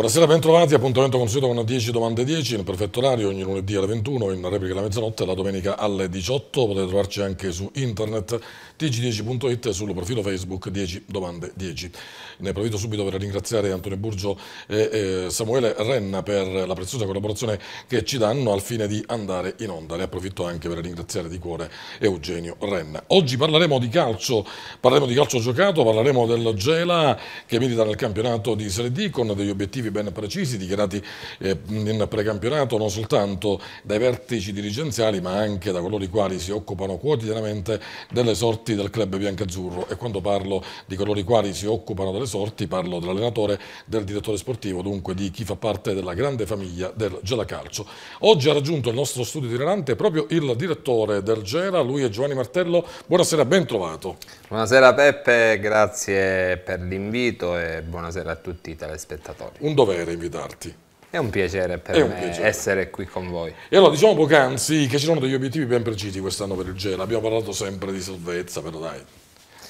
Buonasera, bentrovati. Appuntamento consueto con 10 domande 10 nel perfetto orario, ogni lunedì alle 21, in replica alla mezzanotte la domenica alle 18. Potete trovarci anche su internet tg10.it e sul profilo Facebook 10 domande 10. Ne approfitto subito per ringraziare Antonio Burgio e, e eh, Samuele Renna per la preziosa collaborazione che ci danno al fine di andare in onda. Ne approfitto anche per ringraziare di cuore Eugenio Renna. Oggi parleremo di calcio, parleremo di calcio giocato, parleremo del Gela che milita nel campionato di Serie D con degli obiettivi obiettivi ben precisi dichiarati eh, in precampionato non soltanto dai vertici dirigenziali ma anche da coloro i quali si occupano quotidianamente delle sorti del club biancazzurro e quando parlo di coloro i quali si occupano delle sorti parlo dell'allenatore, del direttore sportivo, dunque di chi fa parte della grande famiglia del Gelacalcio. Oggi ha raggiunto il nostro studio itinerante proprio il direttore del Gela, lui è Giovanni Martello. Buonasera, ben trovato. Buonasera Peppe, grazie per l'invito e buonasera a tutti i telespettatori. Un dovere invitarti. È un piacere per un me piacere. essere qui con voi. E allora diciamo poc'anzi che ci sono degli obiettivi ben precisi quest'anno per il Gela. Abbiamo parlato sempre di salvezza, però dai.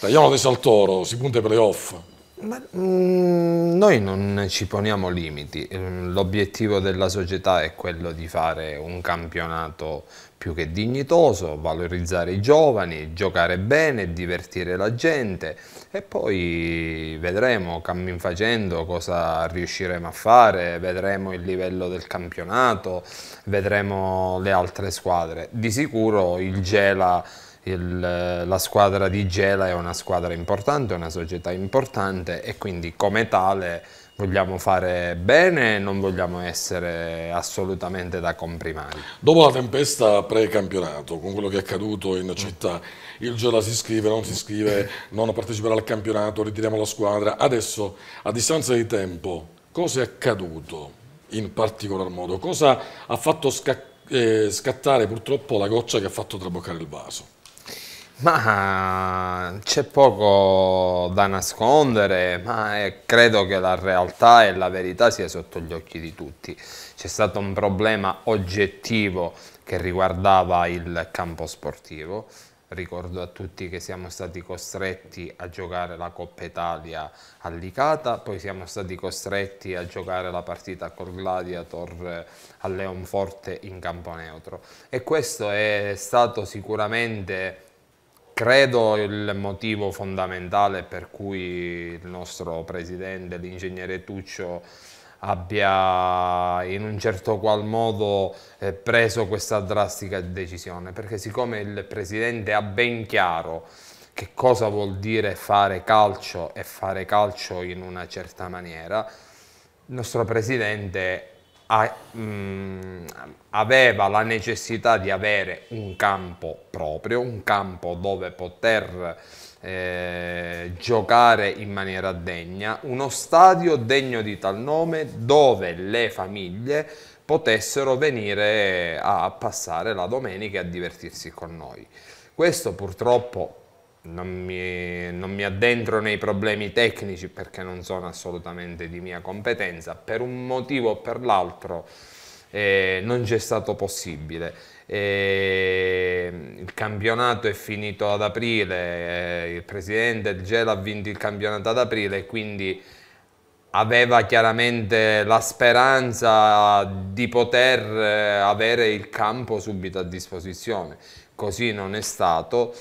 Tagliamo adesso al toro, si punta ai playoff. Ma, mh, mm, noi non ci poniamo limiti. Mm, l'obiettivo della società è quello di fare un campionato più che dignitoso, valorizzare i giovani, giocare bene, divertire la gente e poi vedremo cammin facendo cosa riusciremo a fare, vedremo il livello del campionato, vedremo le altre squadre. Di sicuro il Gela... Il, la squadra di Gela è una squadra importante, una società importante e quindi come tale vogliamo fare bene e non vogliamo essere assolutamente da comprimari. Dopo la tempesta pre-campionato, con quello che è accaduto in mm. città, il Gela si scrive, non si scrive, non parteciperà al campionato, ritiriamo la squadra. Adesso, a distanza di tempo, cosa è accaduto in particolar modo? Cosa ha fatto eh, scattare purtroppo la goccia che ha fatto traboccare il vaso? Ma c'è poco da nascondere, ma eh, credo che la realtà e la verità sia sotto gli occhi di tutti. C'è stato un problema oggettivo che riguardava il campo sportivo. Ricordo a tutti che siamo stati costretti a giocare la Coppa Italia a Licata, poi siamo stati costretti a giocare la partita col Gladiator a Leonforte in campo neutro. E questo è stato sicuramente Credo il motivo fondamentale per cui il nostro presidente, l'ingegnere Tuccio, abbia in un certo qual modo eh, preso questa drastica decisione, perché siccome il presidente ha ben chiaro che cosa vuol dire fare calcio e fare calcio in una certa maniera, il nostro presidente a, mh, mm, aveva la necessità di avere un campo proprio, un campo dove poter eh, giocare in maniera degna, uno stadio degno di tal nome dove le famiglie potessero venire a passare la domenica e a divertirsi con noi. Questo purtroppo non mi, non mi addentro nei problemi tecnici perché non sono assolutamente di mia competenza, per un motivo o per l'altro eh, non c'è stato possibile. Eh, il campionato è finito ad aprile, eh, il presidente del Gela ha vinto il campionato ad aprile, quindi aveva chiaramente la speranza di poter eh, avere il campo subito a disposizione. Così non è stato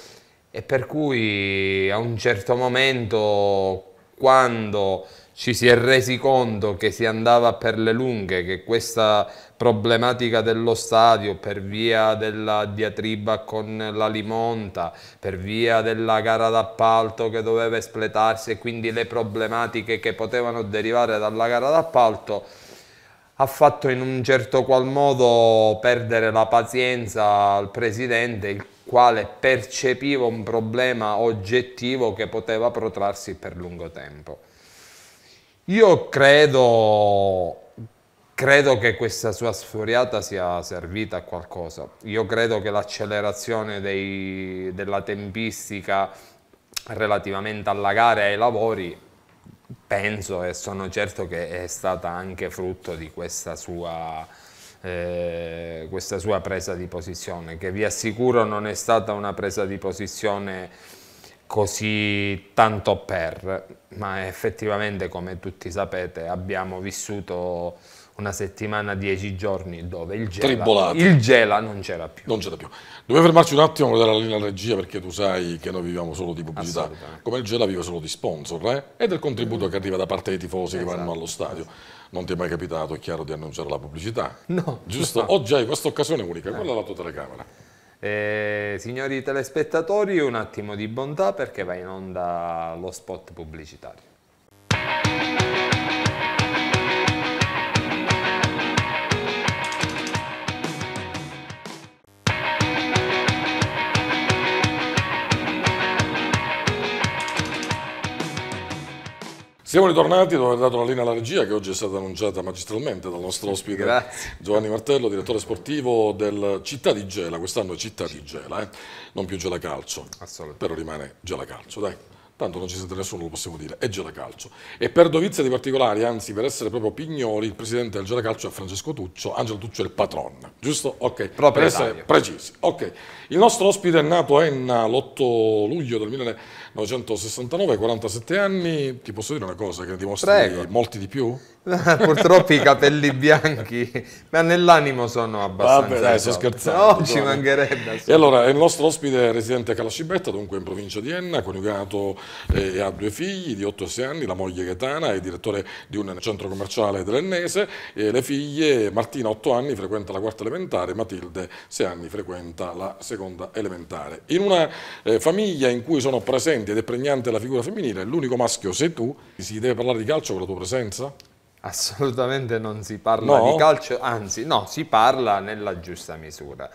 e per cui a un certo momento quando ci si è resi conto che si andava per le lunghe, che questa problematica dello stadio per via della diatriba con la Limonta, per via della gara d'appalto che doveva espletarsi e quindi le problematiche che potevano derivare dalla gara d'appalto, ha fatto in un certo qual modo perdere la pazienza al Presidente, il quale percepiva un problema oggettivo che poteva protrarsi per lungo tempo. Io credo, credo che questa sua sfuriata sia servita a qualcosa. Io credo che l'accelerazione della tempistica relativamente alla gara e ai lavori penso e sono certo che è stata anche frutto di questa sua eh, questa sua presa di posizione, che vi assicuro non è stata una presa di posizione così tanto per, ma effettivamente come tutti sapete abbiamo vissuto una settimana, dieci giorni dove il gela, il gela non c'era più. Non c'era più. Dobbiamo fermarci un attimo a la linea regia perché tu sai che noi viviamo solo di pubblicità, come il gela vive solo di sponsor eh? e del contributo che arriva da parte dei tifosi esatto. che vanno esatto. allo stadio non ti è mai capitato, è chiaro, di annunciare la pubblicità. No. Giusto? No. Oggi hai questa occasione unica, quella è eh. la tua telecamera. Eh, signori telespettatori, un attimo di bontà perché va in onda lo spot pubblicitario. Siamo ritornati dove aver dato una linea alla regia che oggi è stata annunciata magistralmente dal nostro ospite Grazie. Giovanni Martello, direttore sportivo del Città di Gela, quest'anno è Città di Gela, eh? non più Gela Calcio, però rimane Gela Calcio, dai. Tanto non ci sente nessuno, lo possiamo dire, è Gela Calcio. E per dovizia di particolari, anzi per essere proprio pignoli, il presidente del Gela Calcio è Francesco Tuccio, Angelo Tuccio è il patron, giusto? Ok, proprio per essere precisi. Ok, il nostro ospite è nato a Enna l'8 luglio del 1990. 1969, 47 anni, ti posso dire una cosa che ne dimostri Prego. molti di più? Purtroppo i capelli bianchi, ma nell'animo sono abbastanza... Vabbè dai, sto scherzando. No, ci mancherebbe. E allora, il nostro ospite è residente a Calascibetta, dunque in provincia di Enna, coniugato eh, e eh, ha due figli di 8 e 6 anni, la moglie Gaetana è direttore di un centro commerciale dell'Ennese, e le figlie Martina 8 anni frequenta la quarta elementare, Matilde 6 anni frequenta la seconda elementare. In una eh, famiglia in cui sono presenti ed è pregnante la figura femminile, l'unico maschio sei tu, si deve parlare di calcio con la tua presenza? Assolutamente non si parla no. di calcio, anzi no, si parla nella giusta misura.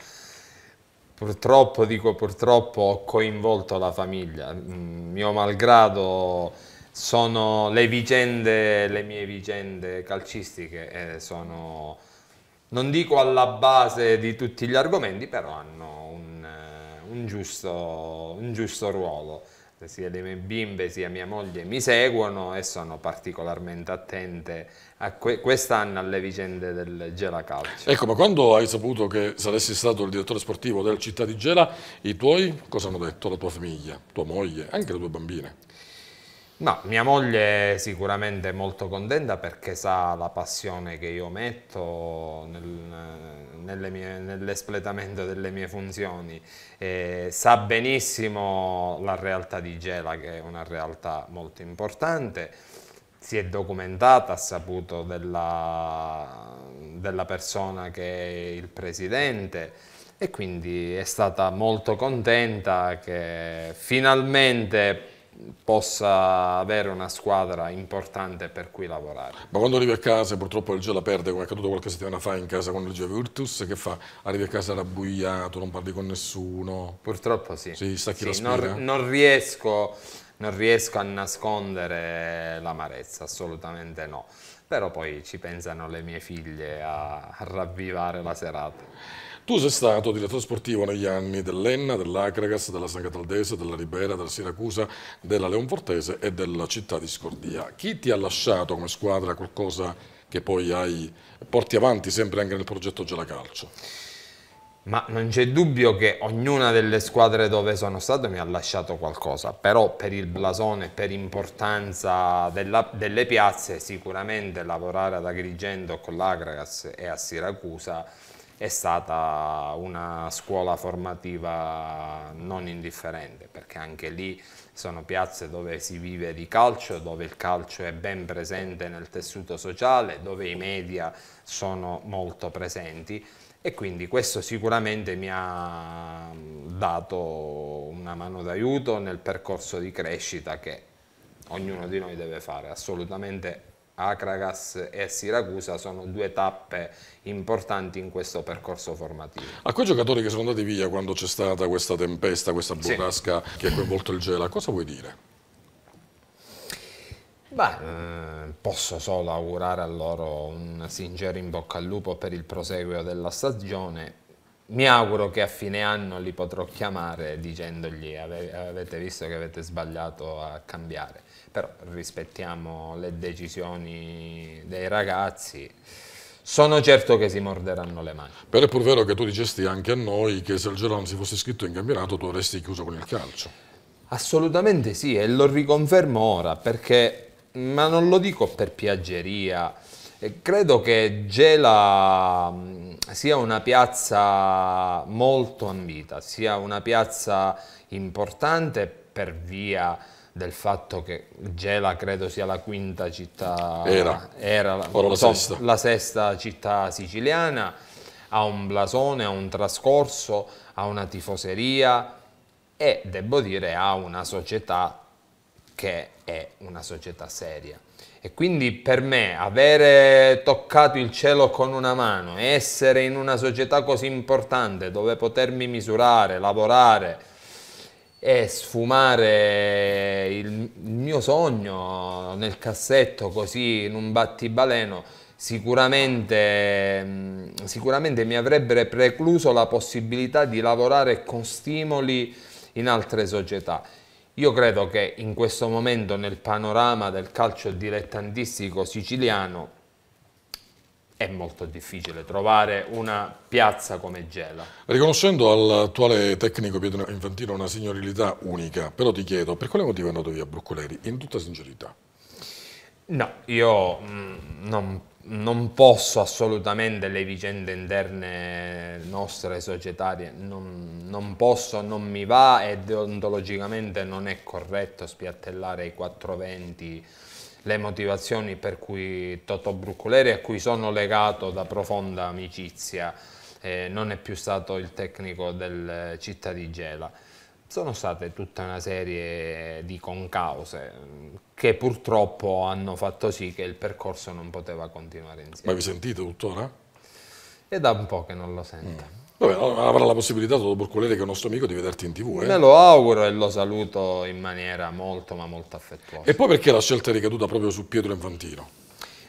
Purtroppo, dico purtroppo, ho coinvolto la famiglia, mm, mio malgrado sono le vicende, le mie vicende calcistiche eh, sono, non dico alla base di tutti gli argomenti, però hanno un, eh, un, giusto, un giusto ruolo sia le mie bimbe sia mia moglie mi seguono e sono particolarmente attente a que quest'anno alle vicende del Gela Calcio. Ecco, ma quando hai saputo che saresti stato il direttore sportivo della città di Gela, i tuoi cosa hanno detto? La tua famiglia, tua moglie, anche le tue bambine? No, mia moglie è sicuramente molto contenta perché sa la passione che io metto nel, nell'espletamento delle mie funzioni, eh, sa benissimo la realtà di Gela che è una realtà molto importante, si è documentata, ha saputo della, della persona che è il presidente, e quindi è stata molto contenta che finalmente possa avere una squadra importante per cui lavorare. Ma quando arrivi a casa, purtroppo il Gela perde, come è accaduto qualche settimana fa in casa con il Gela Virtus, che fa? Arrivi a casa rabbuiato, non parli con nessuno. Purtroppo sì. Sì, sta chi sì, non, non, riesco, non riesco a nascondere l'amarezza, assolutamente no. Però poi ci pensano le mie figlie a, a ravvivare la serata. Tu sei stato direttore sportivo negli anni dell'Enna, dell'Acragas, della San Cataldese, della Ribera, della Siracusa, della Leonfortese e della città di Scordia. Chi ti ha lasciato come squadra qualcosa che poi hai, porti avanti sempre anche nel progetto Gelacalcio? Ma non c'è dubbio che ognuna delle squadre dove sono stato mi ha lasciato qualcosa, però per il blasone, per l'importanza delle piazze, sicuramente lavorare ad Agrigento con l'Agragas e a Siracusa è stata una scuola formativa non indifferente, perché anche lì sono piazze dove si vive di calcio, dove il calcio è ben presente nel tessuto sociale, dove i media sono molto presenti e quindi questo sicuramente mi ha dato una mano d'aiuto nel percorso di crescita che ognuno di noi deve fare, assolutamente Acragas e Siracusa sono due tappe importanti in questo percorso formativo. A quei giocatori che sono andati via quando c'è stata questa tempesta, questa burrasca sì. che ha coinvolto il Gela, cosa vuoi dire? Beh, eh, posso solo augurare a loro un sincero in bocca al lupo per il proseguio della stagione. Mi auguro che a fine anno li potrò chiamare dicendogli avete visto che avete sbagliato a cambiare però rispettiamo le decisioni dei ragazzi. Sono certo che si morderanno le mani. Però è pur vero che tu dicesti anche a noi che se il Genoa si fosse iscritto in campionato tu avresti chiuso con il calcio. Assolutamente sì e lo riconfermo ora perché, ma non lo dico per piaggeria, credo che Gela mm, sia una piazza molto ambita, sia una piazza importante per via del fatto che Gela credo sia la quinta città, era, era la, la, so, sesta. la, sesta. città siciliana, ha un blasone, ha un trascorso, ha una tifoseria e devo dire ha una società che è una società seria. E quindi per me avere toccato il cielo con una mano, essere in una società così importante dove potermi misurare, lavorare, e sfumare il mio sogno nel cassetto così in un battibaleno sicuramente, sicuramente mi avrebbe precluso la possibilità di lavorare con stimoli in altre società. Io credo che in questo momento nel panorama del calcio dilettantistico siciliano è molto difficile trovare una piazza come Gela. Riconoscendo all'attuale tecnico Pietro Infantino una signorilità unica, però ti chiedo, per quale motivo è andato via Bruccoleri, in tutta sincerità? No, io mm, non, non posso assolutamente le vicende interne nostre societarie, non, non posso, non mi va e deontologicamente non è corretto spiattellare i 420 le motivazioni per cui Toto Bruccoleri, a cui sono legato da profonda amicizia, eh, non è più stato il tecnico del Città di Gela. Sono state tutta una serie di concause mm, che purtroppo hanno fatto sì che il percorso non poteva continuare insieme. Ma vi sentite tuttora? È da un po' che non lo sento. Mm. Vabbè, avrà la possibilità Toto Borcolere, che è un nostro amico, di vederti in tv. Eh? Me lo auguro e lo saluto in maniera molto ma molto affettuosa. E poi perché la scelta è ricaduta proprio su Pietro Infantino?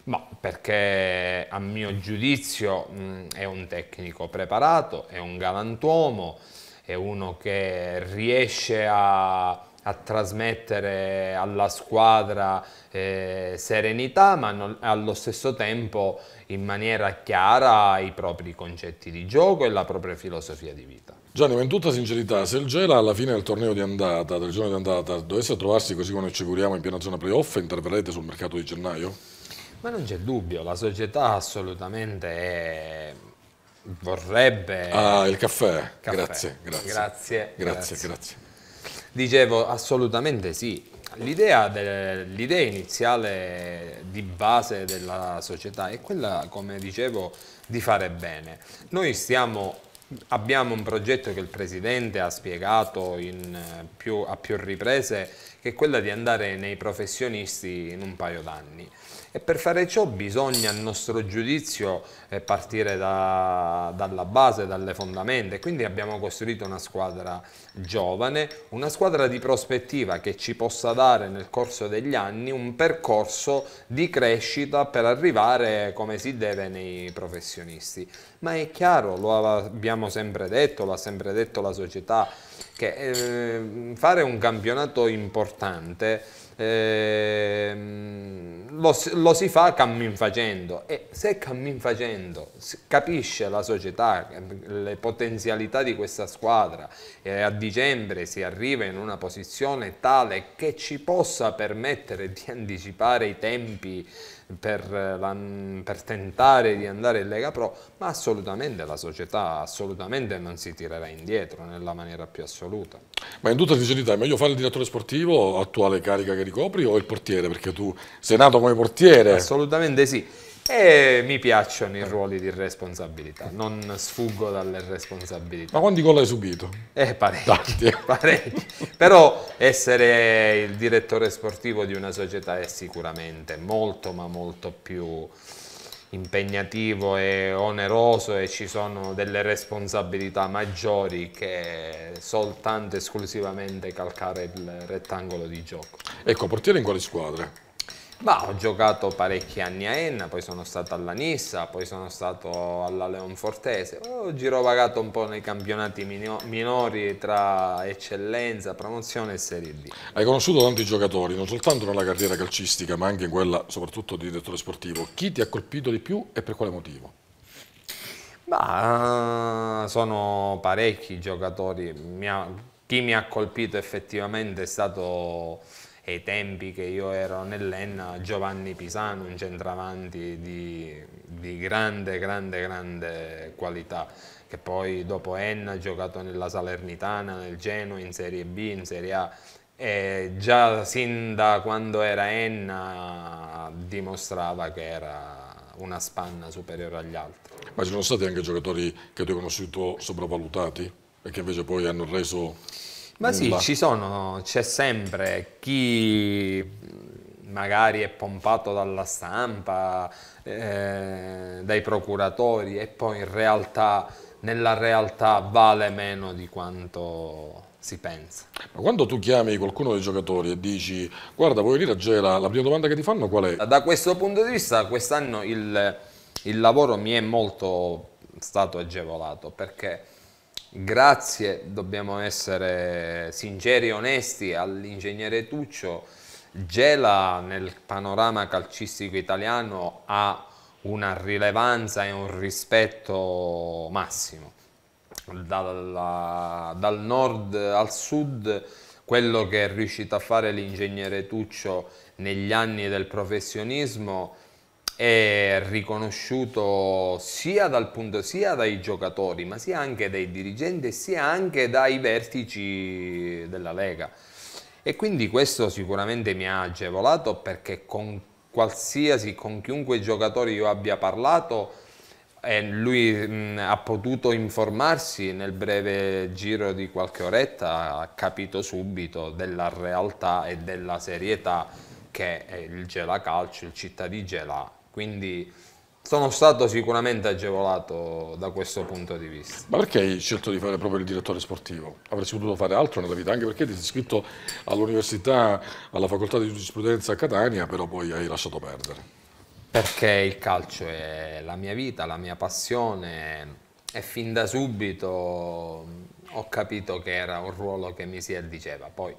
Ma perché a mio giudizio mh, è un tecnico preparato, è un galantuomo, è uno che riesce a, a trasmettere alla squadra eh, serenità, ma non, allo stesso tempo in maniera chiara i propri concetti di gioco e la propria filosofia di vita. Gianni, ma in tutta sincerità, se il Gela alla fine del torneo di andata, del giorno di andata, dovesse trovarsi così come ci curiamo in piena zona playoff, interverrete sul mercato di gennaio? Ma non c'è dubbio, la società assolutamente è vorrebbe... Ah, il caffè. caffè. Grazie, grazie. Grazie, grazie, grazie. Dicevo, assolutamente sì. L'idea, l'idea iniziale di base della società è quella, come dicevo, di fare bene. Noi stiamo Abbiamo un progetto che il Presidente ha spiegato più, a più riprese, che è quella di andare nei professionisti in un paio d'anni e per fare ciò bisogna, a nostro giudizio, eh, partire da, dalla base, dalle fondamenta. Quindi abbiamo costruito una squadra giovane, una squadra di prospettiva che ci possa dare nel corso degli anni un percorso di crescita per arrivare come si deve nei professionisti. Ma è chiaro, lo abbiamo sempre detto, l'ha sempre detto la società, che eh, fare un campionato importante eh, lo, lo, si fa cammin facendo e se cammin facendo capisce la società, ehm, le potenzialità di questa squadra e a dicembre si arriva in una posizione tale che ci possa permettere di anticipare i tempi per, la, per, tentare di andare in Lega Pro, ma assolutamente la società assolutamente non si tirerà indietro nella maniera più assoluta. Ma in tutta sincerità è meglio fare il direttore sportivo, attuale carica che ricopri, o il portiere? Perché tu sei nato come portiere. Assolutamente sì. E mi piacciono i eh. ruoli di responsabilità, non sfuggo dalle responsabilità. Ma quanti gol hai subito? Eh, parecchi, parecchi. Però essere il direttore sportivo di una società è sicuramente molto ma molto più impegnativo e oneroso e ci sono delle responsabilità maggiori che soltanto esclusivamente calcare il rettangolo di gioco. Ecco, portiere in quale squadra? Ma ho giocato parecchi anni a Enna, poi sono stato alla Nissa, poi sono stato alla Leonfortese, ho girovagato un po' nei campionati minori tra eccellenza, promozione e Serie B. Hai conosciuto tanti giocatori, non soltanto nella carriera calcistica, ma anche in quella soprattutto di direttore sportivo. Chi ti ha colpito di più e per quale motivo? Bah, sono parecchi giocatori, mi ha, chi mi ha colpito effettivamente è stato ai tempi che io ero nell'Enna, Giovanni Pisano, un centravanti di, di grande, grande, grande qualità che poi dopo Enna ha giocato nella Salernitana, nel Genoa, in Serie B, in Serie A e già sin da quando era Enna dimostrava che era una spanna superiore agli altri. Ma ci sono stati anche giocatori che tu hai conosciuto sopravvalutati e che invece poi hanno reso ma sì, ci sono, c'è sempre chi magari è pompato dalla stampa, eh, dai procuratori e poi in realtà nella realtà vale meno di quanto si pensa. Ma quando tu chiami qualcuno dei giocatori e dici guarda vuoi venire a Gela, la prima domanda che ti fanno qual è? Da questo punto di vista quest'anno il, il lavoro mi è molto stato agevolato perché Grazie, dobbiamo essere sinceri e onesti all'ingegnere Tuccio. Gela nel panorama calcistico italiano ha una rilevanza e un rispetto massimo. Dal, dal nord al sud, quello che è riuscito a fare l'ingegnere Tuccio negli anni del professionismo è è riconosciuto sia, dal punto, sia, dai giocatori, ma sia anche dai dirigenti e sia anche dai vertici della Lega. E quindi questo sicuramente mi ha agevolato perché con qualsiasi, con chiunque giocatore io abbia parlato, eh, lui mh, ha potuto informarsi nel breve giro di qualche oretta, ha capito subito della realtà e della serietà che il Gela Calcio, il Città di Gela quindi sono stato sicuramente agevolato da questo punto di vista. Ma perché hai scelto di fare proprio il direttore sportivo? Avresti potuto fare altro nella vita, anche perché ti sei iscritto all'università, alla facoltà di giurisprudenza a Catania, però poi hai lasciato perdere. Perché il calcio è la mia vita, la mia passione e fin da subito ho capito che era un ruolo che mi si addiceva. Poi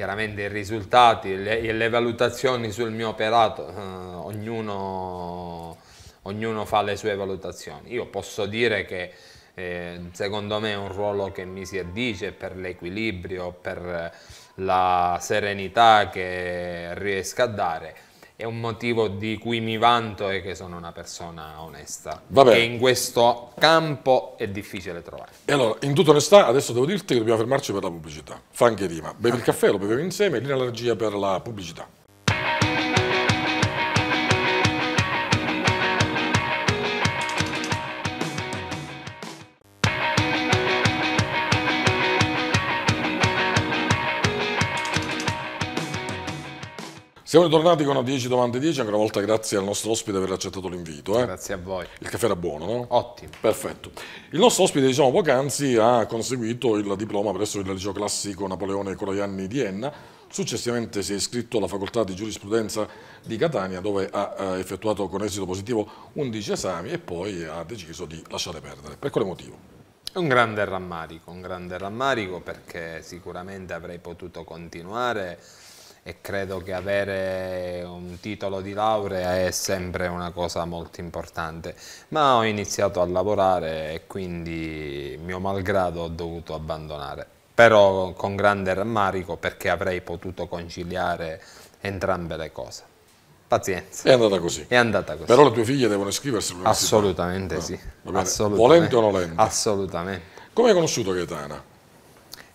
Chiaramente i risultati le, e le valutazioni sul mio operato, eh, ognuno, ognuno, fa le sue valutazioni. Io posso dire che eh, secondo me è un ruolo che mi si addice per l'equilibrio, per la serenità che riesco a dare è un motivo di cui mi vanto e che sono una persona onesta. Vabbè. Che in questo campo è difficile trovare. E allora, in tutta onestà, adesso devo dirti che dobbiamo fermarci per la pubblicità. Fa anche Rima, bevi il caffè, lo beviamo insieme, l'energia per la pubblicità. Siamo ritornati con 10 domande 10, ancora una volta grazie al nostro ospite per aver accettato l'invito. Eh? Grazie a voi. Il caffè era buono, no? Ottimo. Perfetto. Il nostro ospite, diciamo poc'anzi, ha conseguito il diploma presso il liceo classico Napoleone Colajanni di Enna. Successivamente si è iscritto alla facoltà di giurisprudenza di Catania dove ha eh, effettuato con esito positivo 11 esami e poi ha deciso di lasciare perdere. Per quale motivo? Un grande rammarico, un grande rammarico perché sicuramente avrei potuto continuare e credo che avere un titolo di laurea è sempre una cosa molto importante, ma ho iniziato a lavorare e quindi mio malgrado ho dovuto abbandonare, però con grande rammarico perché avrei potuto conciliare entrambe le cose. Pazienza. È andata così. È andata così. Però le tue figlie devono iscriversi all'università. Assolutamente no. sì. Assolutamente. Volente o nolente? Assolutamente. Come hai conosciuto Gaetana?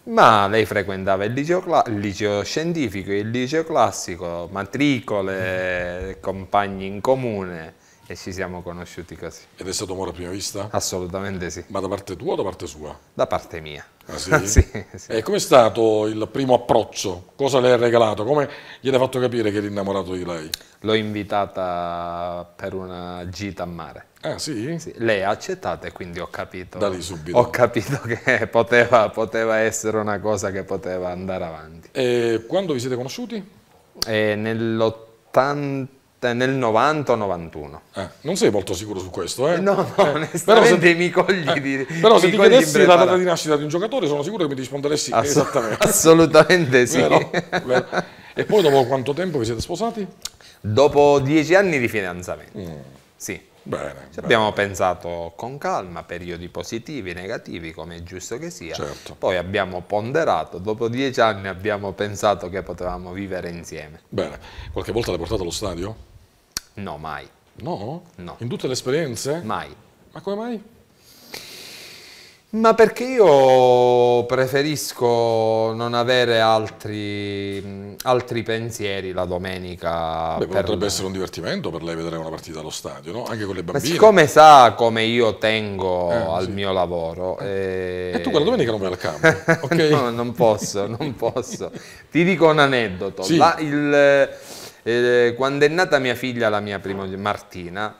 ma lei frequentava il liceo, il liceo, scientifico, il liceo classico, matricole, compagni in comune e ci siamo conosciuti così. Ed è stato amore a prima vista? Assolutamente sì. Ma da parte tua o da parte sua? Da parte mia. Ah, sì? sì, sì. E com'è stato il primo approccio? Cosa le hai regalato? Come gli hai fatto capire che eri innamorato di lei? L'ho invitata per una gita a mare. Ah sì? sì lei ha accettato e quindi ho capito. Da lì subito. Ho capito che poteva, poteva essere una cosa che poteva andare avanti. E quando vi siete conosciuti? Nell'80 nel 90-91. o Eh, non sei molto sicuro su questo, eh? No, no, eh, però se, ti, mi cogli eh, Però se ti chiedessi la data di nascita di un giocatore sono sicuro che mi risponderesti Ass- esattamente. Assolutamente sì. Vero? Vero. E poi dopo quanto tempo vi siete sposati? Dopo dieci anni di fidanzamento, mm. sì. Bene, Ci abbiamo bene. pensato con calma, periodi positivi, negativi, come è giusto che sia. Certo. Poi abbiamo ponderato, dopo dieci anni abbiamo pensato che potevamo vivere insieme. Bene, qualche volta l'hai portato allo stadio? No, mai. No? No. In tutte le esperienze? Mai. Ma come mai? Ma perché io preferisco non avere altri, altri pensieri la domenica. Beh, potrebbe me. essere un divertimento per lei vedere una partita allo stadio, no? anche con le bambine. Ma siccome sa come io tengo eh, al sì. mio lavoro... E... Eh. Eh, e tu quella domenica non vai al campo, okay? no, non posso, non posso. Ti dico un aneddoto. Sì. La, il, eh, quando è nata mia figlia, la mia prima Martina,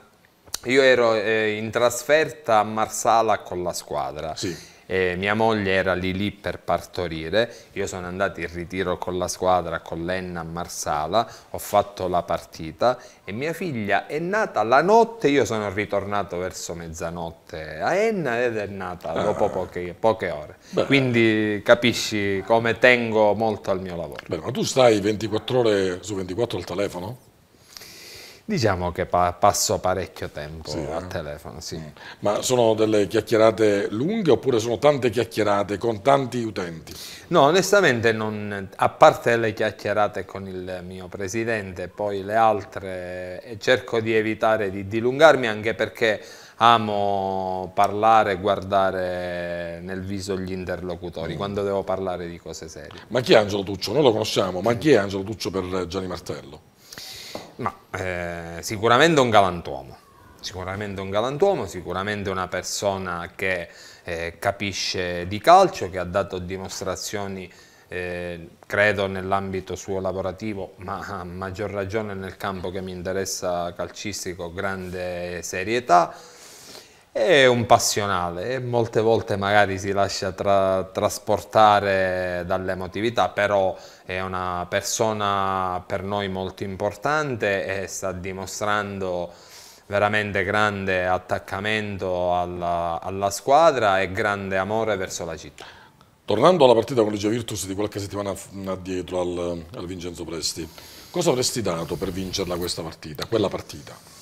io ero eh, in trasferta a Marsala con la squadra. Sì. E mia moglie era lì lì per partorire, io sono andato in ritiro con la squadra, con l'Enna a Marsala, ho fatto la partita e mia figlia è nata la notte, io sono ritornato verso mezzanotte a Enna ed è nata dopo ah. poche, poche ore. Beh. Quindi capisci come tengo molto al mio lavoro. Beh, ma tu stai 24 ore su 24 al telefono? diciamo che pa passo parecchio tempo sì, al eh? telefono. Sì. Mm. Ma sono delle chiacchierate lunghe oppure sono tante chiacchierate con tanti utenti? No, onestamente non, a parte le chiacchierate con il mio presidente, poi le altre cerco di evitare di dilungarmi anche perché amo parlare, guardare nel viso gli interlocutori mm. quando devo parlare di cose serie. Ma chi è Angelo Tuccio? Noi lo conosciamo, ma chi è Angelo Tuccio per Gianni Martello? ma eh, sicuramente un galantuomo, sicuramente un galantuomo, sicuramente una persona che eh, capisce di calcio, che ha dato dimostrazioni eh, credo nell'ambito suo lavorativo, ma a maggior ragione nel campo che mi interessa calcistico, grande serietà. È un passionale e molte volte magari si lascia tra, trasportare dall'emotività, però è una persona per noi molto importante e sta dimostrando veramente grande attaccamento alla, alla squadra e grande amore verso la città. Tornando alla partita con Legia Virtus di qualche settimana addietro al, al Vincenzo Presti, cosa avresti dato per vincerla questa partita, quella partita?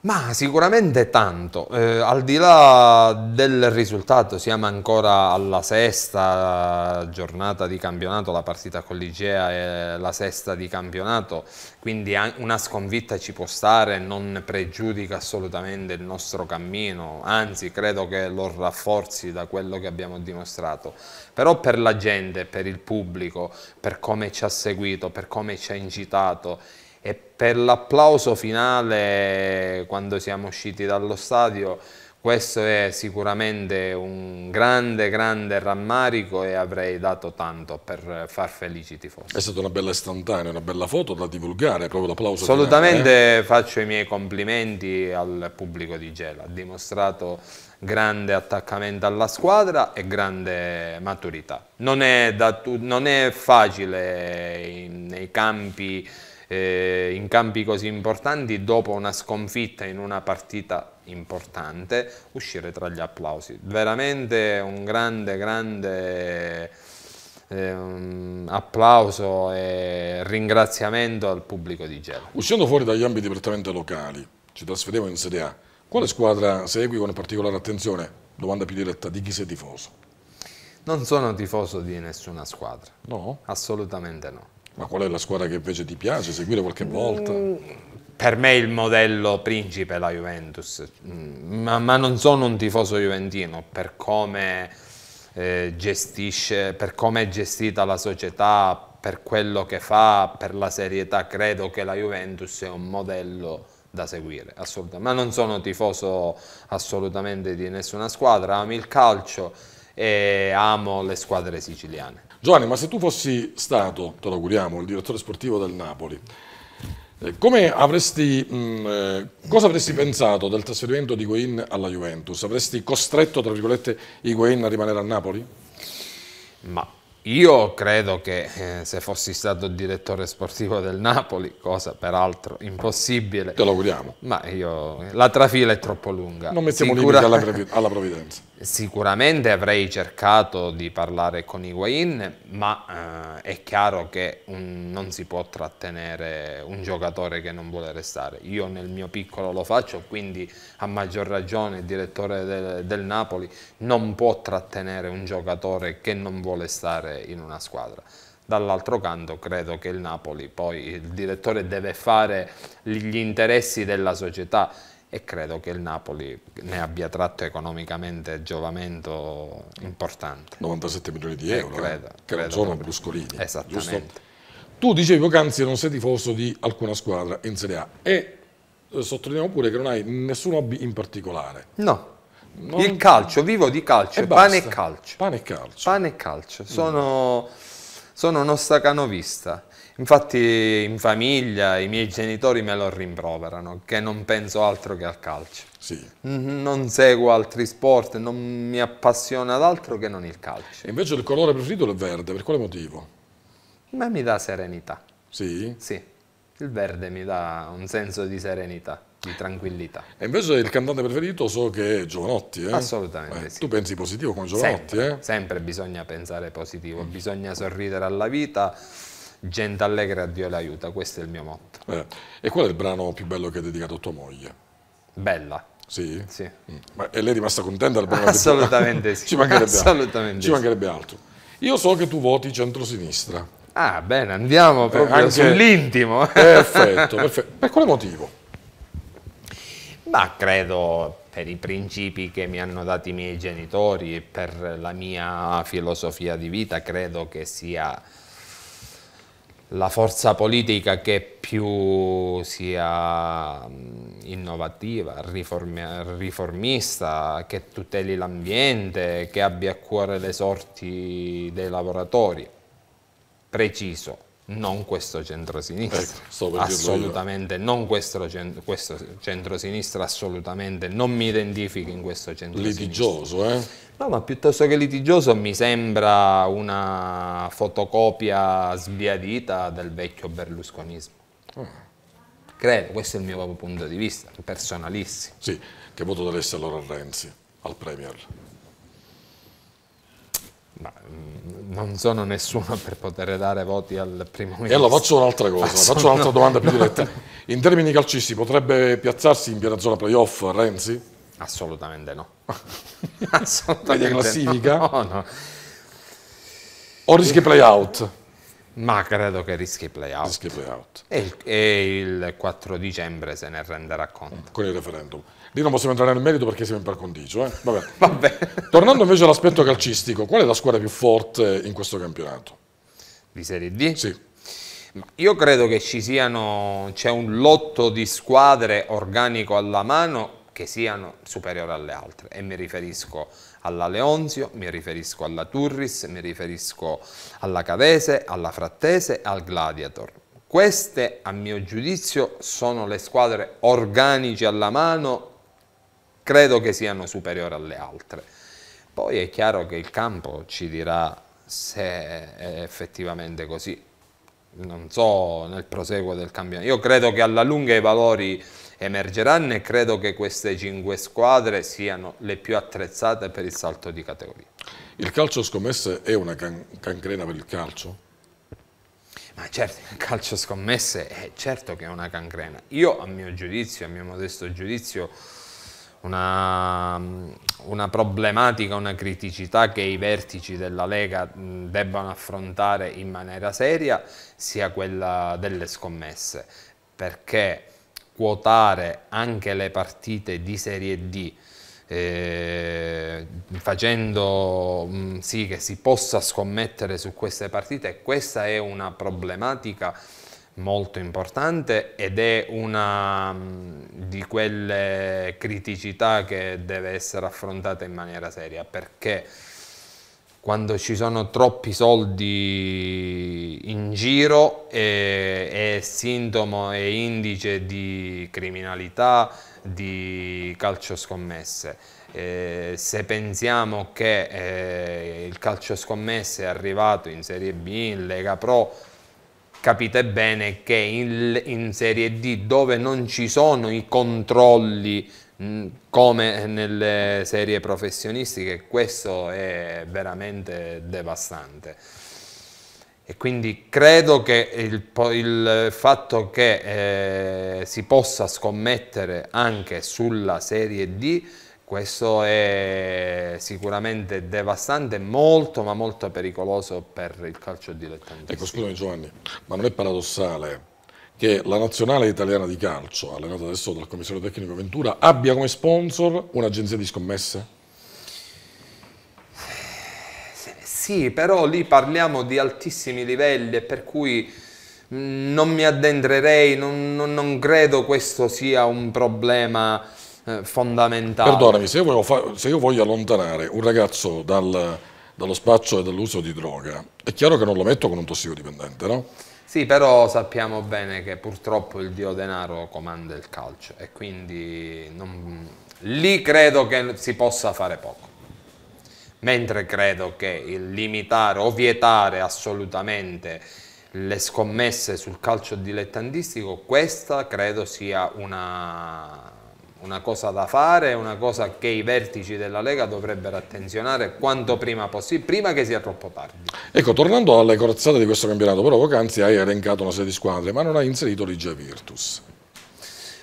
Ma sicuramente tanto, eh, al di là del risultato siamo ancora alla sesta giornata di campionato, la partita con l'Igea è la sesta di campionato, quindi una sconfitta ci può stare, non pregiudica assolutamente il nostro cammino, anzi credo che lo rafforzi da quello che abbiamo dimostrato, però per la gente, per il pubblico, per come ci ha seguito, per come ci ha incitato, e per l'applauso finale quando siamo usciti dallo stadio questo è sicuramente un grande grande rammarico e avrei dato tanto per far felici i tifosi. È stata una bella istantanea, una bella foto da divulgare, proprio l'applauso. Assolutamente finale, eh? faccio i miei complimenti al pubblico di Gela, ha dimostrato grande attaccamento alla squadra e grande maturità. Non è, da, non è facile nei campi eh, in campi così importanti, dopo una sconfitta in una partita importante, uscire tra gli applausi. Veramente un grande, grande eh, un applauso e ringraziamento al pubblico di Gela. Uscendo fuori dagli ambiti prettamente locali, ci trasferiamo in Serie A, quale squadra segui con particolare attenzione? Domanda più diretta, di chi sei tifoso? Non sono tifoso di nessuna squadra. No? Assolutamente no. Ma qual è la squadra che invece ti piace seguire qualche mm, volta? Mm, per me il modello principe è la Juventus, mm, ma, ma, non sono un tifoso juventino, per come, eh, gestisce, per come è gestita la società, per quello che fa, per la serietà, credo che la Juventus sia un modello da seguire, assolutamente. Ma non sono tifoso assolutamente di nessuna squadra, amo il calcio e amo le squadre siciliane. Giovanni, ma se tu fossi stato, te lo auguriamo, il direttore sportivo del Napoli, eh, avresti, mh, mm, eh, cosa avresti pensato del trasferimento di Higuain alla Juventus? Avresti costretto, tra virgolette, Higuain a rimanere a Napoli? Ma io credo che eh, se fossi stato il direttore sportivo del Napoli, cosa peraltro impossibile. Te lo auguriamo. Ma io, la trafila è troppo lunga. Non mettiamo Sicura... limiti alla, alla provvidenza. Sicuramente avrei cercato di parlare con Higuain, ma eh, è chiaro che un, non si può trattenere un giocatore che non vuole restare. Io nel mio piccolo lo faccio, quindi a maggior ragione il direttore del, del Napoli non può trattenere un giocatore che non vuole stare in una squadra. Dall'altro canto credo che il Napoli poi il direttore deve fare gli interessi della società e credo che il Napoli ne abbia tratto economicamente giovamento importante. 97 milioni di eh, euro, eh, credo, eh, che credo non sono proprio. bruscolini. Esattamente. Giusto? Tu dicevi poc'anzi che non sei tifoso di alcuna squadra in Serie A e eh, sottolineiamo pure che non hai nessun hobby in particolare. No. Non... Il calcio, vivo di calcio, e pane e calcio. Pane e calcio. Pane e calcio. Sono, mm. sono uno stacanovista. Infatti in famiglia i miei genitori me lo rimproverano, che non penso altro che al calcio. Sì. Mm, non seguo altri sport, non mi appassiona ad altro che non il calcio. E invece il colore preferito è il verde, per quale motivo? Ma mi dà serenità. Sì? Sì, il verde mi dà un senso di serenità di tranquillità. E invece il cantante preferito so che è Giovanotti, eh? Assolutamente eh, sì. Tu pensi positivo come Giovanotti, sempre, eh? sempre bisogna pensare positivo, mm. bisogna sorridere alla vita gente allegra a Dio l'aiuta, questo è il mio motto. Eh, e qual è il brano più bello che hai dedicato a tua moglie? Bella. Sì? Sì. Mm. Ma, e lei è rimasta contenta del brano? Assolutamente sì. Ci mancherebbe, Assolutamente ci mancherebbe sì. altro. Io so che tu voti centrosinistra. Ah, bene, andiamo eh, proprio eh, anche... sull'intimo. Perfetto, perfetto. Per quale motivo? Ma credo per i principi che mi hanno dato i miei genitori e per la mia filosofia di vita, credo che sia la forza politica che più sia mm, innovativa, riformista, che tuteli l'ambiente, che abbia a cuore le sorti dei lavoratori. Preciso, non questo centrosinistra, ecco, assolutamente non questo, cent questo centrosinistra, assolutamente non mi identifico in questo centrosinistra. Litigioso, eh? No, ma piuttosto che litigioso mi sembra una fotocopia sbiadita del vecchio berlusconismo. Mm. Credo, questo è il mio punto di vista, personalissimo. Sì, che voto daresti allora a Renzi, al Premier? Ma, mm, non sono nessuno per poter dare voti al primo ministro. E allora faccio un'altra cosa, faccio, faccio un'altra no. domanda più diretta. In termini calcisti potrebbe piazzarsi in piena zona playoff Renzi? Assolutamente no. Assolutamente. Media classifica? No, no. O rischi play out? Ma credo che rischi playout. Rischi playout. E, il, e il 4 dicembre se ne renderà conto. Con il referendum. Lì non possiamo entrare nel merito perché siamo in par condicio. Eh? Vabbè. Vabbè. Tornando invece all'aspetto calcistico, qual è la squadra più forte in questo campionato? Di Serie D? Sì. Io credo che ci siano, c'è un lotto di squadre organico alla mano che siano superiori alle altre e mi riferisco alla Leonzio, mi riferisco alla Turris, mi riferisco alla Cavese, alla Frattese e al Gladiator. Queste a mio giudizio sono le squadre organici alla mano, credo che siano superiori alle altre. Poi è chiaro che il campo ci dirà se è effettivamente così non so nel proseguo del campionato. Io credo che alla lunga i valori emergeranno e credo che queste cinque squadre siano le più attrezzate per il salto di categoria. Il calcio scommesse è una can cancrena per il calcio? Ma certo, il calcio scommesse è certo che è una cancrena. Io a mio giudizio, a mio modesto giudizio, una, una, problematica, una criticità che i vertici della Lega debbano affrontare in maniera seria sia quella delle scommesse, perché quotare anche le partite di Serie D eh, facendo mh, mm, sì che si possa scommettere su queste partite, questa è una problematica molto importante ed è una mh, mm, di quelle criticità che deve essere affrontata in maniera seria perché quando ci sono troppi soldi in giro è, è sintomo e indice di criminalità, di calcio scommesse. Eh, se pensiamo che eh, il calcio scommesse è arrivato in Serie B, in Lega Pro, capite bene che in, in Serie D dove non ci sono i controlli Mm, come nelle serie professionistiche questo è veramente devastante e quindi credo che il, il fatto che eh, si possa scommettere anche sulla serie D questo è sicuramente devastante, molto ma molto pericoloso per il calcio dilettantistico. Ecco scusami Giovanni, ma non è paradossale che la nazionale italiana di calcio, allenata adesso dal commissario tecnico Ventura, abbia come sponsor un'agenzia di scommesse? Sì, però lì parliamo di altissimi livelli e per cui mm, non mi addentrerei, non, non, non credo questo sia un problema eh, fondamentale. Perdonami, se io, se io, voglio allontanare un ragazzo dal, dallo spaccio e dall'uso di droga, è chiaro che non lo metto con un tossicodipendente, no? Sì, però sappiamo bene che purtroppo il dio denaro comanda il calcio e quindi non... lì credo che si possa fare poco. Mentre credo che il limitare o vietare assolutamente le scommesse sul calcio dilettantistico, questa credo sia una una cosa da fare, una cosa che i vertici della Lega dovrebbero attenzionare quanto prima possibile, prima che sia troppo tardi. Ecco, tornando alle corazzate di questo campionato, però poc'anzi hai elencato una serie di squadre, ma non hai inserito Ligia Virtus.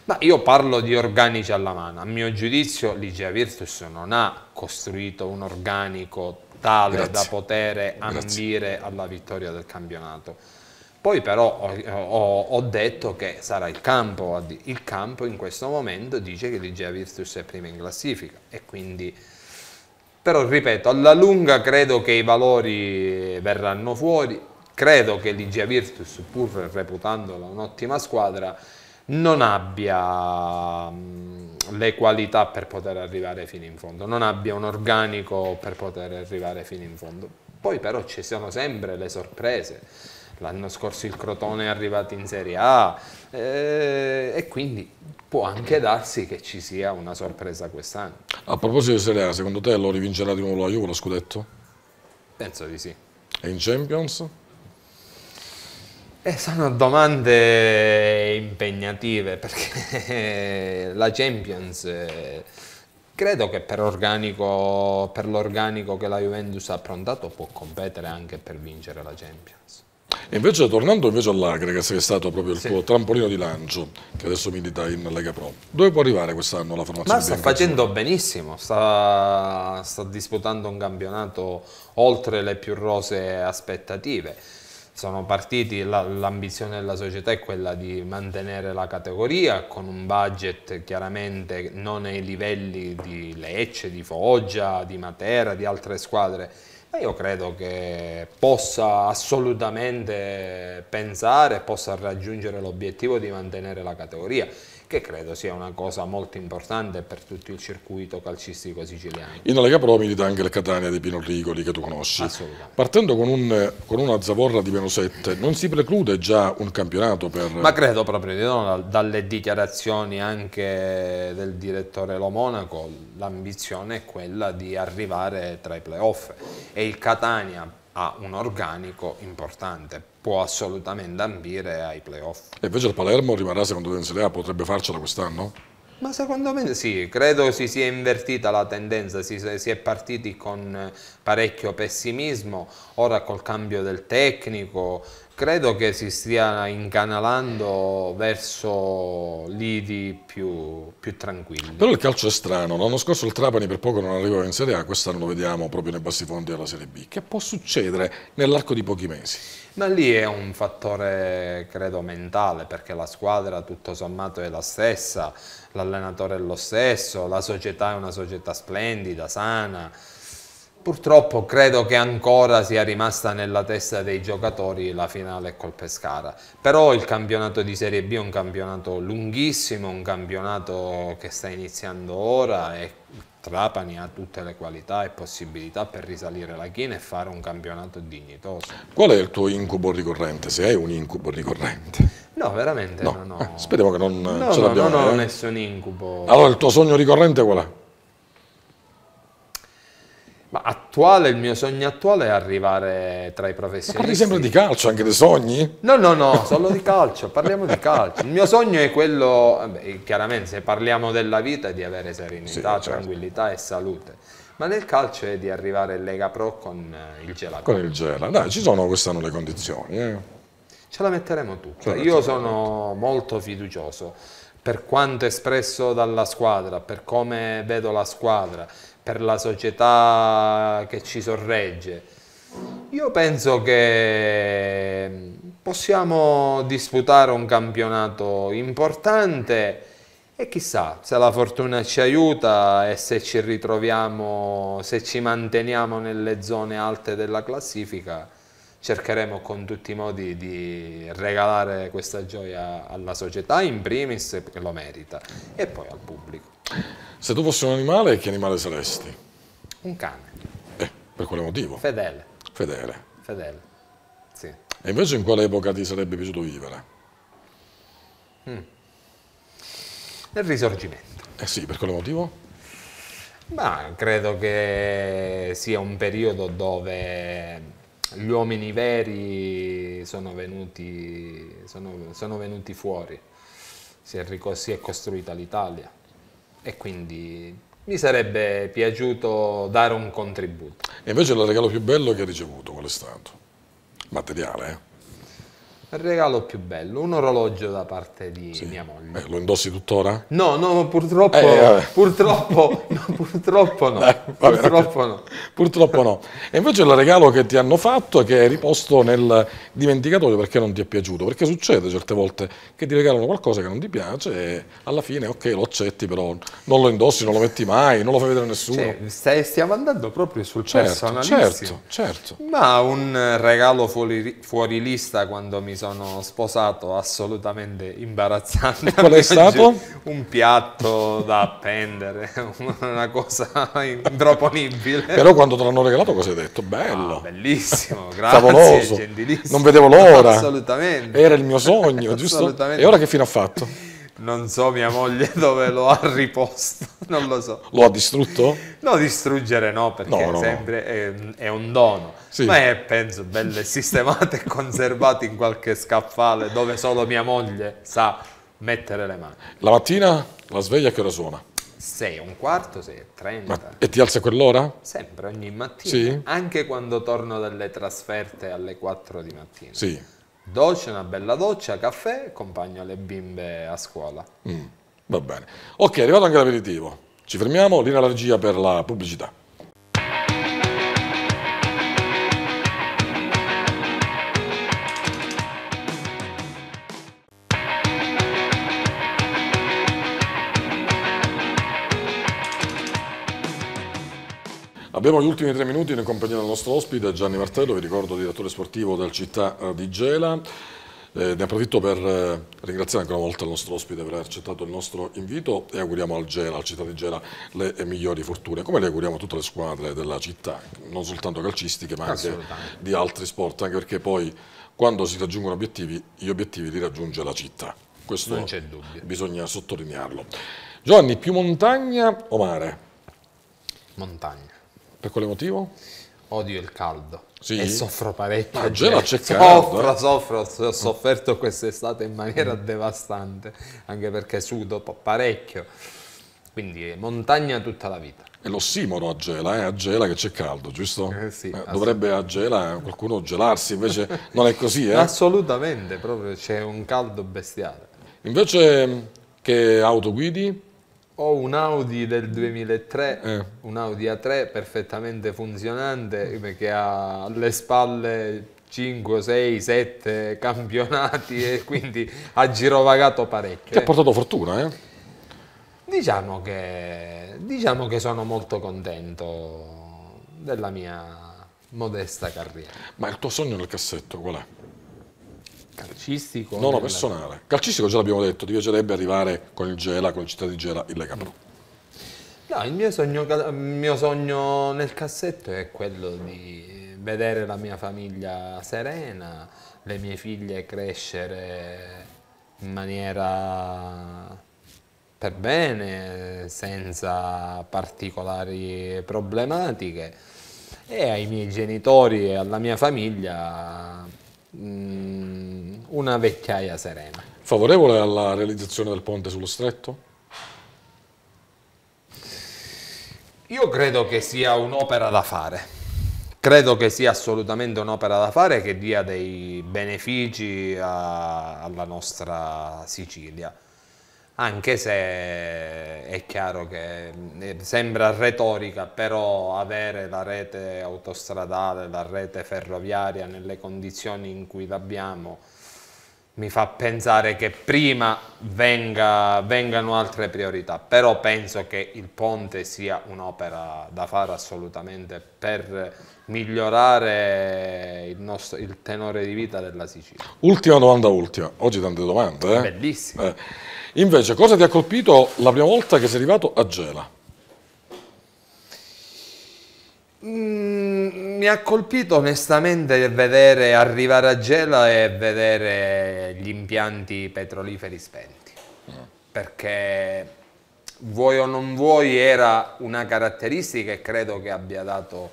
Ma io parlo di organici alla mano, a mio giudizio Ligia Virtus non ha costruito un organico tale Grazie. da poter ambire Grazie. alla vittoria del campionato poi però ho, ho, ho, detto che sarà il campo, il campo in questo momento dice che l'IGEA Virtus è prima in classifica e quindi, però ripeto, alla lunga credo che i valori verranno fuori, credo che l'IGEA Virtus pur reputandola un'ottima squadra non abbia le qualità per poter arrivare fino in fondo, non abbia un organico per poter arrivare fino in fondo. Poi però ci sono sempre le sorprese l'anno scorso il Crotone è arrivato in Serie A eh, e quindi può anche darsi che ci sia una sorpresa quest'anno. A proposito di Serie A, secondo te lo rivincerà di nuovo la Juve lo scudetto? Penso di sì. E in Champions? Eh, sono domande impegnative perché la Champions... Eh, credo che per, l'organico che la Juventus ha approntato può competere anche per vincere la Champions. E invece tornando invece all'Agregas, che è stato proprio il sì. tuo trampolino di lancio, che adesso milita in Lega Pro, dove può arrivare quest'anno la formazione? Ma sta facendo benissimo, sta, sta disputando un campionato oltre le più rose aspettative sono partiti, l'ambizione della società è quella di mantenere la categoria con un budget chiaramente non ai livelli di Lecce, di Foggia, di Matera, di altre squadre eh, io credo che possa assolutamente pensare, possa raggiungere l'obiettivo di mantenere la categoria che credo sia una cosa molto importante per tutto il circuito calcistico siciliano. In Lega Pro milita anche il Catania di Pino Rigoli che tu conosci. Partendo con, un, con una zavorra di meno 7, non si preclude già un campionato per... Ma credo proprio di no, dalle dichiarazioni anche del direttore Lo Monaco, l'ambizione è quella di arrivare tra i playoff e il Catania ha un organico importante, può assolutamente ambire ai playoff. E invece il Palermo rimarrà secondo te in Serie A, potrebbe farcela quest'anno? Ma secondo me sì, credo si sia invertita la tendenza, si, si, è partiti con eh, parecchio pessimismo, ora col cambio del tecnico, credo che si stia incanalando verso lidi più, più tranquilli. Però il calcio è strano, l'anno scorso il Trapani per poco non arrivava in Serie A, quest'anno lo vediamo proprio nei bassi fondi della Serie B. Che può succedere nell'arco di pochi mesi? Ma lì è un fattore, credo, mentale, perché la squadra tutto sommato è la stessa, l'allenatore è lo stesso, la società è una società splendida, sana. Purtroppo credo che ancora sia rimasta nella testa dei giocatori la finale col Pescara. Però il campionato di Serie B è un campionato lunghissimo, un campionato che sta iniziando ora e Trapani ha tutte le qualità e possibilità per risalire la china e fare un campionato dignitoso. Qual è il tuo incubo ricorrente, se hai un incubo ricorrente? No, veramente no. no, no. Eh, speriamo che non no, ce l'abbiamo. No, no, eh. non è nessun incubo. Allora il tuo sogno ricorrente qual è? Ma attuale, il mio sogno attuale è arrivare tra i professionisti. Ma parli sempre di calcio, anche dei sogni? No, no, no, solo di calcio, parliamo di calcio. Il mio sogno è quello, vabbè, chiaramente se parliamo della vita, è di avere serenità, sì, certo. tranquillità e salute. Ma nel calcio è di arrivare in Lega Pro con eh, il gela. Con il gela, dai, ci sono queste sono le condizioni. Eh. Ce la metteremo tutta. Io sono molto fiducioso per quanto espresso dalla squadra, per come vedo la squadra, per la società che ci sorregge. Io penso che possiamo disputare un campionato importante e chissà se la fortuna ci aiuta e se ci ritroviamo, se ci manteniamo nelle zone alte della classifica cercheremo con tutti i modi di regalare questa gioia alla società in primis che lo merita e poi al pubblico. Se tu fossi un animale, che animale saresti? Un cane. Eh, per quale motivo? Fedele. Fedele. Fedele, sì. E invece in quale epoca ti sarebbe piaciuto vivere? Mm. Nel risorgimento. Eh sì, per quale motivo? Ma credo che sia un periodo dove gli uomini veri sono venuti, sono, sono venuti fuori, si è, si è costruita l'Italia e quindi mi sarebbe piaciuto dare un contributo. E invece il regalo più bello che hai ricevuto qual è stato? Materiale, eh? Il regalo più bello, un orologio da parte di sì. mia moglie. Eh, lo indossi tuttora? No, no, purtroppo, eh, eh, purtroppo, no, purtroppo no. Dai, vabbè, purtroppo no. Purtroppo no. E invece il regalo che ti hanno fatto che è riposto nel dimenticatoio perché non ti è piaciuto, perché succede certe volte che ti regalano qualcosa che non ti piace e alla fine ok lo accetti però non lo indossi, non lo metti mai, non lo fai vedere a nessuno. Cioè, stai, stiamo andando proprio sul certo, certo personalissimo. Certo, certo. Ma un regalo fuori, fuori lista quando mi sono sono sposato assolutamente imbarazzante. E qual è stato? Un piatto da appendere, una cosa improponibile. Però quando te l'hanno regalato cosa hai detto? Bello. Ah, bellissimo, grazie, Favoloso. gentilissimo. Non vedevo l'ora. Assolutamente. Era il mio sogno, giusto? E ora che fine ha fatto? Non so mia moglie dove lo ha riposto, non lo so. Lo ha distrutto? No, distruggere no, perché no, no, sempre è, è, un dono. Sì. Ma è, penso, belle sistemate e conservate in qualche scaffale dove solo mia moglie sa mettere le mani. La mattina la sveglia che ora suona? Sei un quarto, sei e 30. Ma, e ti alza quell'ora? Sempre, ogni mattina. Sì. Anche quando torno dalle trasferte alle quattro di mattina. Sì. Dolce, una bella doccia, caffè, accompagno le bimbe a scuola. Mm, va bene. Ok, è arrivato anche l'aperitivo. Ci fermiamo, linea alla regia per la pubblicità. Abbiamo gli ultimi tre minuti in compagnia del nostro ospite Gianni Martello, vi ricordo direttore sportivo del Città eh, di Gela. Eh, ne approfitto per eh, ringraziare ancora una volta il nostro ospite per aver accettato il nostro invito e auguriamo al Gela, al città di Gela, le migliori fortune, come le auguriamo a tutte le squadre della città, non soltanto calcistiche ma anche di altri sport, anche perché poi quando si raggiungono obiettivi, gli obiettivi li raggiunge la città. Questo non c'è dubbio. bisogna sottolinearlo. Giovanni, più montagna o mare? Montagna. Per quale motivo? Odio il caldo. Sì. E soffro parecchio. Ah, a già c'è caldo. Soffro, eh? soffro, soffro, ho sofferto quest'estate in maniera mm. devastante, anche perché sudo parecchio. Quindi montagna tutta la vita. È l'ossimoro a Gela, eh? a Gela che c'è caldo, giusto? Eh sì, eh, dovrebbe a Gela eh, qualcuno gelarsi, invece non è così. Eh? Assolutamente, proprio c'è un caldo bestiale. Invece che auto guidi? ho un Audi del 2003, eh. un Audi A3 perfettamente funzionante perché ha alle spalle 5, 6, 7 campionati e quindi ha girovagato parecchio. Ti ha eh. portato fortuna, eh? Diciamo che, diciamo che sono molto contento della mia modesta carriera. Ma il tuo sogno nel cassetto qual è? Calcistico? No, no, personale. La... Calcistico già l'abbiamo detto, ti piacerebbe arrivare con il Gela, con il città di Gela, in Lega Pro. No, il mio sogno, il mio sogno nel cassetto è quello di vedere la mia famiglia serena, le mie figlie crescere in maniera per bene, senza particolari problematiche e ai miei genitori e alla mia famiglia Mm, una vecchiaia serena. Favorevole alla realizzazione del ponte sullo stretto? Io credo che sia un'opera da fare. Credo che sia assolutamente un'opera da fare che dia dei benefici a, alla nostra Sicilia anche se è chiaro che eh, sembra retorica, però avere la rete autostradale, la rete ferroviaria nelle condizioni in cui l'abbiamo mi fa pensare che prima venga, vengano altre priorità, però penso che il ponte sia un'opera da fare assolutamente per migliorare il, nostro, il tenore di vita della Sicilia. Ultima domanda, ultima, oggi tante domande. Eh? Bellissima. Eh. Invece, cosa ti ha colpito la prima volta che sei arrivato a Gela? Mm, mi ha colpito onestamente vedere arrivare a Gela e vedere gli impianti petroliferi spenti. Mm. Perché vuoi o non vuoi era una caratteristica e credo che abbia dato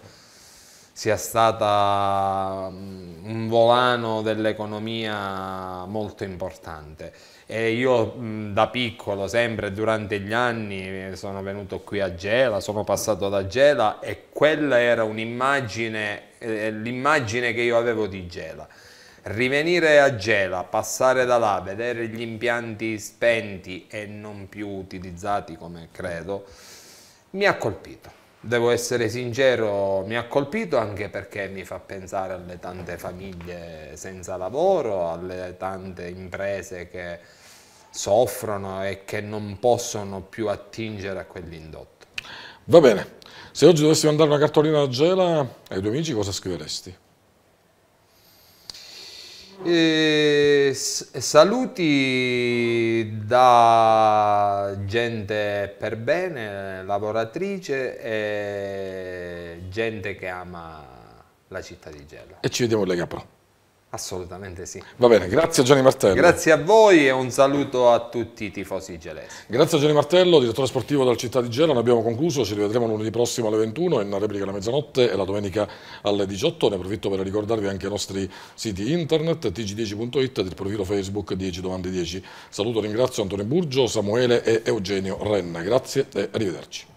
sia stata mm, un volano dell'economia molto importante. E io da piccolo, sempre durante gli anni, sono venuto qui a Gela, sono passato da Gela e quella era un'immagine, eh, eh, l'immagine che io avevo di Gela. Rivenire a Gela, passare da là, vedere gli impianti spenti e non più utilizzati come credo, mi ha colpito. Devo essere sincero, mi ha colpito anche perché mi fa pensare alle tante famiglie senza lavoro, alle tante imprese che soffrono e che non possono più attingere a quell'indotto. Va bene, se oggi dovessi mandare una cartolina a Gela ai tuoi amici cosa scriveresti? Eh, saluti da gente per bene, lavoratrice e gente che ama la città di Gela. E ci vediamo alle Capro. Assolutamente sì. Va bene, grazie a Gianni Martello. Grazie a voi e un saluto a tutti i tifosi gelesi. Grazie a Gianni Martello, direttore sportivo della città di Gela. Ne abbiamo concluso, ci rivedremo lunedì prossimo alle 21 e una replica alla mezzanotte e la domenica alle 18. Ne approfitto per ricordarvi anche i nostri siti internet, tg10.it e il profilo Facebook 10 domande 10. Saluto e ringrazio Antonio Burgio, Samuele e Eugenio Renna. Grazie e arrivederci.